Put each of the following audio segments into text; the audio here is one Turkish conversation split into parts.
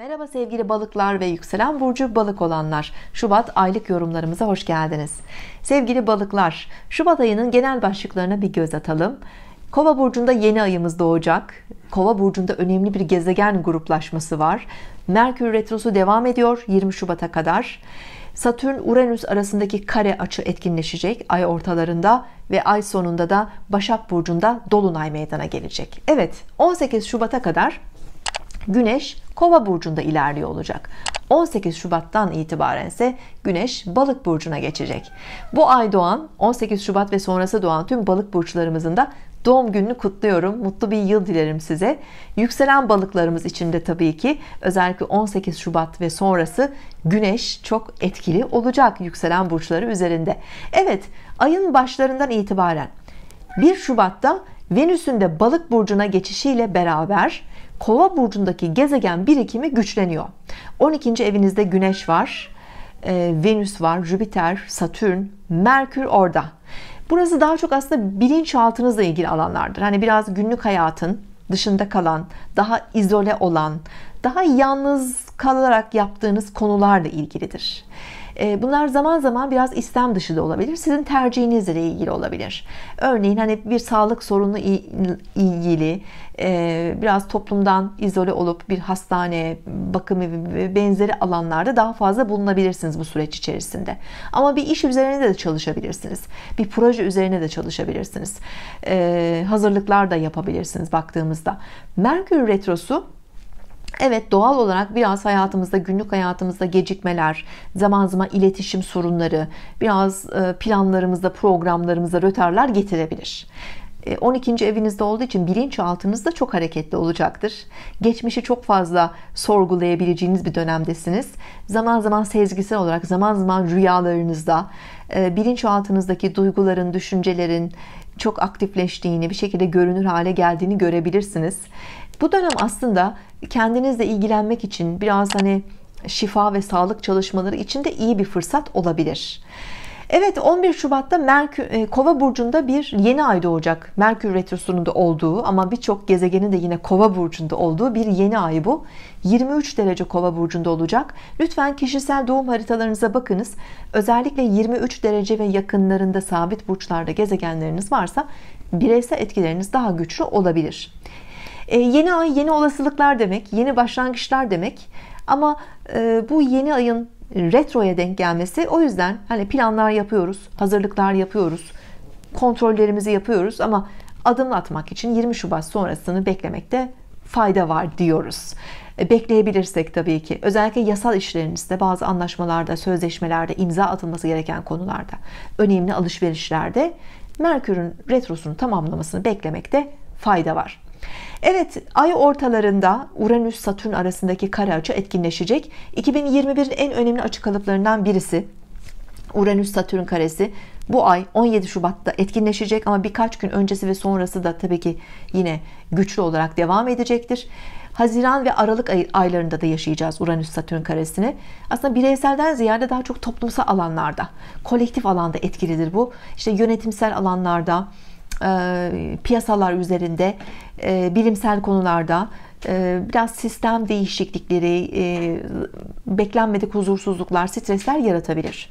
Merhaba sevgili balıklar ve yükselen burcu balık olanlar. Şubat aylık yorumlarımıza hoş geldiniz. Sevgili balıklar, Şubat ayının genel başlıklarına bir göz atalım. Kova burcunda yeni ayımız doğacak. Kova burcunda önemli bir gezegen gruplaşması var. Merkür retrosu devam ediyor 20 Şubat'a kadar. Satürn Uranüs arasındaki kare açı etkinleşecek ay ortalarında ve ay sonunda da Başak burcunda dolunay meydana gelecek. Evet, 18 Şubat'a kadar Güneş Kova burcunda ilerliyor olacak. 18 Şubat'tan itibaren ise Güneş Balık burcuna geçecek. Bu ay doğan 18 Şubat ve sonrası doğan tüm balık burçlarımızın da doğum gününü kutluyorum. Mutlu bir yıl dilerim size. Yükselen balıklarımız için de tabii ki özellikle 18 Şubat ve sonrası güneş çok etkili olacak yükselen burçları üzerinde. Evet, ayın başlarından itibaren 1 Şubat'ta Venüs'ün de balık burcuna geçişiyle beraber kova burcundaki gezegen birikimi güçleniyor 12. evinizde Güneş var e, Venüs var Jüpiter Satürn Merkür orada burası daha çok aslında bilinçaltınızla ilgili alanlardır hani biraz günlük hayatın dışında kalan daha izole olan daha yalnız kalarak yaptığınız konularla ilgilidir ee, bunlar zaman zaman biraz istem dışı da olabilir. Sizin tercihinizle ilgili olabilir. Örneğin hani bir sağlık sorunu ilgili e, biraz toplumdan izole olup bir hastane, bakım evi ve benzeri alanlarda daha fazla bulunabilirsiniz bu süreç içerisinde. Ama bir iş üzerine de çalışabilirsiniz. Bir proje üzerine de çalışabilirsiniz. Ee, hazırlıklar da yapabilirsiniz baktığımızda. Merkür Retrosu Evet doğal olarak biraz hayatımızda günlük hayatımızda gecikmeler, zaman zaman iletişim sorunları, biraz e, planlarımızda, programlarımızda röterler getirebilir. 12. E, evinizde olduğu için bilinçaltınız da çok hareketli olacaktır. Geçmişi çok fazla sorgulayabileceğiniz bir dönemdesiniz. Zaman zaman sezgisel olarak, zaman zaman rüyalarınızda, e, bilinçaltınızdaki duyguların, düşüncelerin çok aktifleştiğini, bir şekilde görünür hale geldiğini görebilirsiniz. Bu dönem aslında kendinizle ilgilenmek için biraz hani şifa ve sağlık çalışmaları için de iyi bir fırsat olabilir. Evet 11 Şubat'ta Merkür e, Kova burcunda bir yeni ay doğacak. Merkür retrosunun da olduğu ama birçok gezegenin de yine Kova burcunda olduğu bir yeni ay bu. 23 derece Kova burcunda olacak. Lütfen kişisel doğum haritalarınıza bakınız. Özellikle 23 derece ve yakınlarında sabit burçlarda gezegenleriniz varsa bireysel etkileriniz daha güçlü olabilir. E, yeni ay yeni olasılıklar demek, yeni başlangıçlar demek. Ama e, bu yeni ayın retroya denk gelmesi o yüzden hani planlar yapıyoruz, hazırlıklar yapıyoruz, kontrollerimizi yapıyoruz ama adım atmak için 20 Şubat sonrasını beklemekte fayda var diyoruz. E, bekleyebilirsek tabii ki. Özellikle yasal işlerinizde, bazı anlaşmalarda, sözleşmelerde, imza atılması gereken konularda, önemli alışverişlerde Merkür'ün retrosunu tamamlamasını beklemekte fayda var. Evet ay ortalarında Uranüs Satürn arasındaki kare açı etkinleşecek 2021'in en önemli açı kalıplarından birisi Uranüs Satürn karesi bu ay 17 Şubat'ta etkinleşecek ama birkaç gün öncesi ve sonrası da tabii ki yine güçlü olarak devam edecektir. Haziran ve Aralık aylarında da yaşayacağız Uranüs Satürn karesini. Aslında bireyselden ziyade daha çok toplumsal alanlarda, kolektif alanda etkilidir bu. İşte yönetimsel alanlarda, e, piyasalar üzerinde e, bilimsel konularda e, biraz sistem değişiklikleri e, beklenmedik huzursuzluklar, stresler yaratabilir.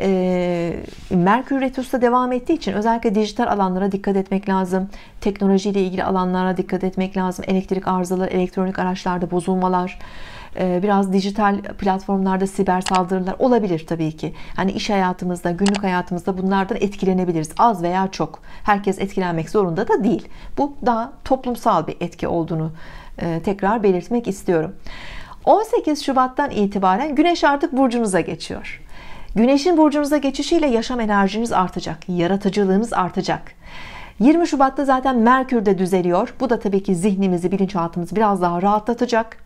E, Merkür Retros'ta devam ettiği için özellikle dijital alanlara dikkat etmek lazım. Teknolojiyle ilgili alanlara dikkat etmek lazım. Elektrik arızaları, elektronik araçlarda bozulmalar, e, biraz dijital platformlarda siber saldırılar olabilir tabii ki. Hani iş hayatımızda, günlük hayatımızda bunlardan etkilenebiliriz. Az veya çok. Herkes etkilenmek zorunda da değil. Bu daha toplumsal bir etki olduğunu e, tekrar belirtmek istiyorum. 18 Şubat'tan itibaren Güneş artık burcunuza geçiyor. Güneşin burcunuza geçişiyle yaşam enerjiniz artacak, yaratıcılığınız artacak. 20 Şubat'ta zaten Merkür de düzeliyor. Bu da tabii ki zihnimizi, bilinçaltımızı biraz daha rahatlatacak.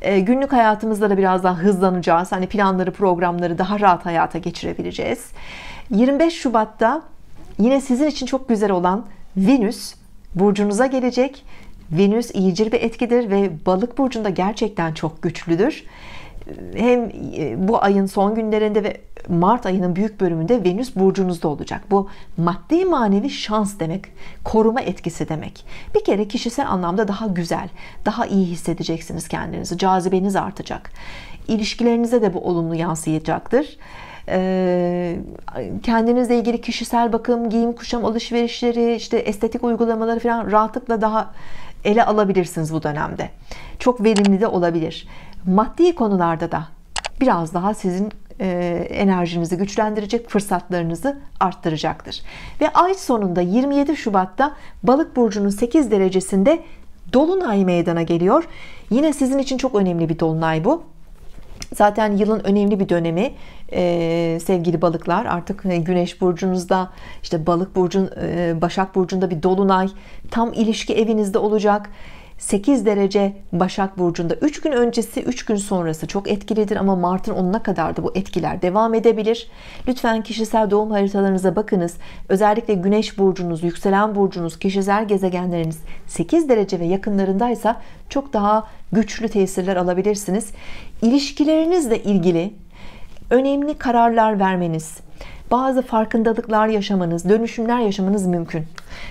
Ee, günlük hayatımızda da biraz daha hızlanacağız. Hani planları, programları daha rahat hayata geçirebileceğiz. 25 Şubat'ta yine sizin için çok güzel olan Venüs burcunuza gelecek Venüs iyicil bir etkidir ve balık burcunda gerçekten çok güçlüdür. Hem e, bu ayın son günlerinde ve Mart ayının büyük bölümünde Venüs burcunuzda olacak. Bu maddi manevi şans demek, koruma etkisi demek. Bir kere kişisel anlamda daha güzel, daha iyi hissedeceksiniz kendinizi, cazibeniz artacak. İlişkilerinize de bu olumlu yansıyacaktır ee, kendinizle ilgili kişisel bakım, giyim, kuşam alışverişleri, işte estetik uygulamaları falan rahatlıkla daha ele alabilirsiniz bu dönemde. Çok verimli de olabilir. Maddi konularda da biraz daha sizin e, enerjinizi güçlendirecek, fırsatlarınızı arttıracaktır. Ve ay sonunda 27 Şubat'ta Balık burcunun 8 derecesinde dolunay meydana geliyor. Yine sizin için çok önemli bir dolunay bu. Zaten yılın önemli bir dönemi e, sevgili balıklar artık e, güneş burcunuzda işte balık burcun e, başak burcunda bir dolunay tam ilişki evinizde olacak 8 derece Başak Burcu'nda 3 gün öncesi 3 gün sonrası çok etkilidir ama Mart'ın 10'una kadar da bu etkiler devam edebilir. Lütfen kişisel doğum haritalarınıza bakınız. Özellikle Güneş Burcu'nuz, Yükselen Burcu'nuz, kişisel gezegenleriniz 8 derece ve yakınlarındaysa çok daha güçlü tesirler alabilirsiniz. İlişkilerinizle ilgili önemli kararlar vermeniz, bazı farkındalıklar yaşamanız, dönüşümler yaşamanız mümkün.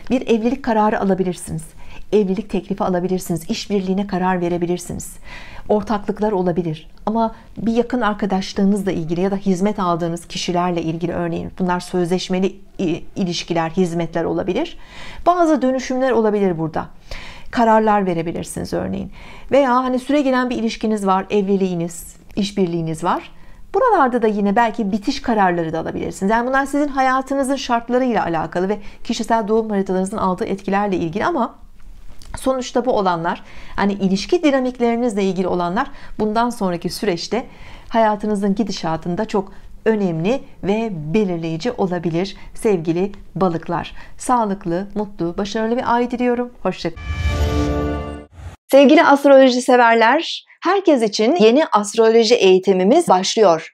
Bir evlilik kararı alabilirsiniz evlilik teklifi alabilirsiniz. işbirliğine karar verebilirsiniz. Ortaklıklar olabilir. Ama bir yakın arkadaşlığınızla ilgili ya da hizmet aldığınız kişilerle ilgili örneğin bunlar sözleşmeli ilişkiler, hizmetler olabilir. Bazı dönüşümler olabilir burada kararlar verebilirsiniz örneğin. Veya hani süre gelen bir ilişkiniz var, evliliğiniz, işbirliğiniz var. Buralarda da yine belki bitiş kararları da alabilirsiniz. Yani bunlar sizin hayatınızın şartlarıyla alakalı ve kişisel doğum haritalarınızın aldığı etkilerle ilgili ama Sonuçta bu olanlar hani ilişki dinamiklerinizle ilgili olanlar bundan sonraki süreçte hayatınızın gidişatında çok önemli ve belirleyici olabilir sevgili balıklar. Sağlıklı, mutlu, başarılı bir ay diliyorum. Hoşçakalın. Sevgili astroloji severler, herkes için yeni astroloji eğitimimiz başlıyor.